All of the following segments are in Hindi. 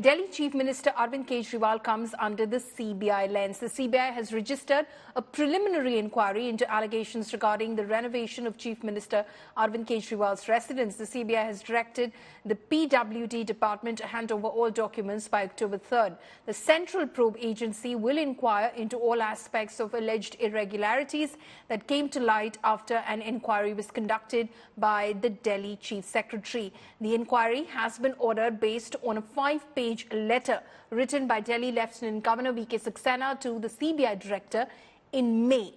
Delhi Chief Minister Arvind Kejriwal comes under the CBI lens. The CBI has registered a preliminary inquiry into allegations regarding the renovation of Chief Minister Arvind Kejriwal's residence. The CBI has directed the PWD department to hand over all documents by October 3rd. The Central Probe Agency will inquire into all aspects of alleged irregularities that came to light after an inquiry was conducted by the Delhi Chief Secretary. The inquiry has been ordered based on a five-page page letter written by Delhi Lieutenant Governor V.K. Saxena to the CBI director in May.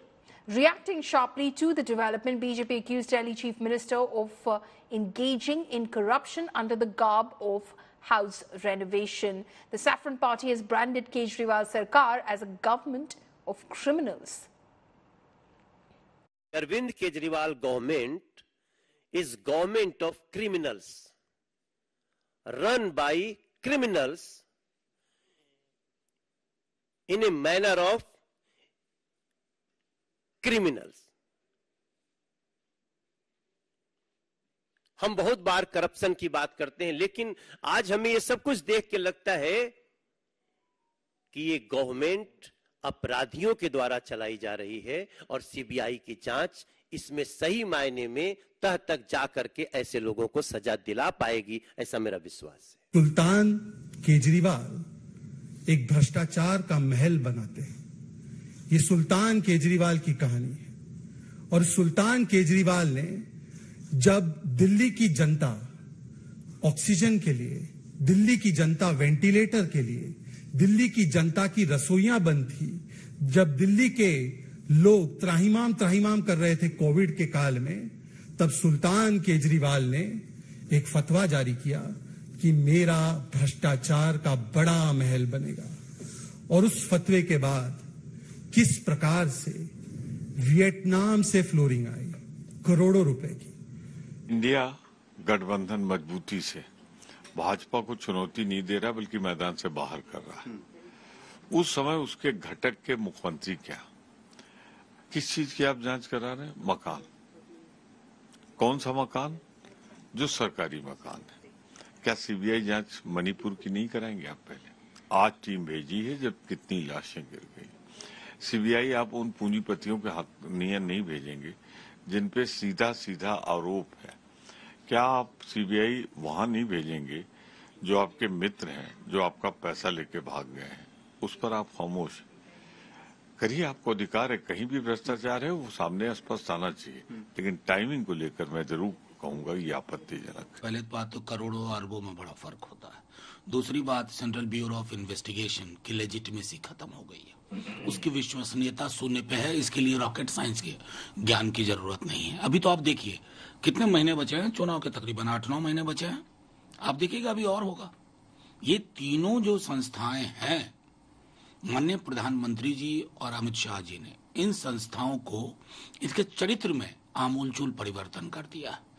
Reacting sharply to the development, BJP accused Delhi Chief Minister of uh, engaging in corruption under the garb of house renovation. The Saffron Party has branded Kejriwal Sarkar as a government of criminals. Arvind Kejriwal government is government of criminals run by criminals in a manner of criminals. हम बहुत बार करप्शन की बात करते हैं लेकिन आज हमें यह सब कुछ देख के लगता है कि ये गवर्नमेंट अपराधियों के द्वारा चलाई जा रही है और सीबीआई की जांच इसमें सही मायने में तह तक जाकर के ऐसे लोगों को सजा दिला पाएगी ऐसा मेरा विश्वास है सुल्तान केजरीवाल एक भ्रष्टाचार का महल बनाते हैं ये सुल्तान केजरीवाल की कहानी है और सुल्तान केजरीवाल ने जब दिल्ली की जनता ऑक्सीजन के लिए दिल्ली की जनता वेंटिलेटर के लिए दिल्ली की जनता की रसोइयां बंद थी जब दिल्ली के लोग त्राहीमाम त्राहीमाम कर रहे थे कोविड के काल में तब सुल्तान केजरीवाल ने एक फतवा जारी किया कि मेरा भ्रष्टाचार का बड़ा महल बनेगा और उस फतवे के बाद किस प्रकार से वियतनाम से फ्लोरिंग आई करोड़ों रुपए की इंडिया गठबंधन मजबूती से भाजपा को चुनौती नहीं दे रहा बल्कि मैदान से बाहर कर रहा है उस समय उसके घटक के मुख्यमंत्री क्या किस चीज की आप जांच करा रहे हैं मकान कौन सा मकान जो सरकारी मकान है क्या सीबीआई जांच मणिपुर की नहीं कराएंगे आप पहले आज टीम भेजी है जब कितनी लाशें गिर गई सीबीआई आप उन पूंजीपतियों के हाथ नियम नहीं भेजेंगे जिन पे सीधा सीधा आरोप है क्या आप सीबीआई वहां नहीं भेजेंगे जो आपके मित्र हैं जो आपका पैसा लेके भाग गए हैं उस पर आप खामोश करिए आपको अधिकार है कहीं भी भ्रष्टाचार है वो सामने स्पष्ट आना चाहिए हम्म। लेकिन टाइमिंग को लेकर मैं जरूर कहूंगा ये आपत्तिजनक पहले तो बात तो करोड़ों अरबों में बड़ा फर्क होता है दूसरी बात सेंट्रल ब्यूरो ऑफ इन्वेस्टिगेशन की लेजिटमेसी खत्म हो गई है उसकी विश्वसनीयता शून्य पे है इसके लिए रॉकेट साइंस के ज्ञान की जरूरत नहीं है अभी तो आप देखिए कितने महीने बचे हैं चुनाव के तकरीबन आठ नौ महीने बचे हैं आप देखिएगा अभी और होगा ये तीनों जो संस्थाएं हैं माननीय प्रधानमंत्री जी और अमित शाह जी ने इन संस्थाओं को इसके चरित्र में आमूलचूल परिवर्तन कर दिया है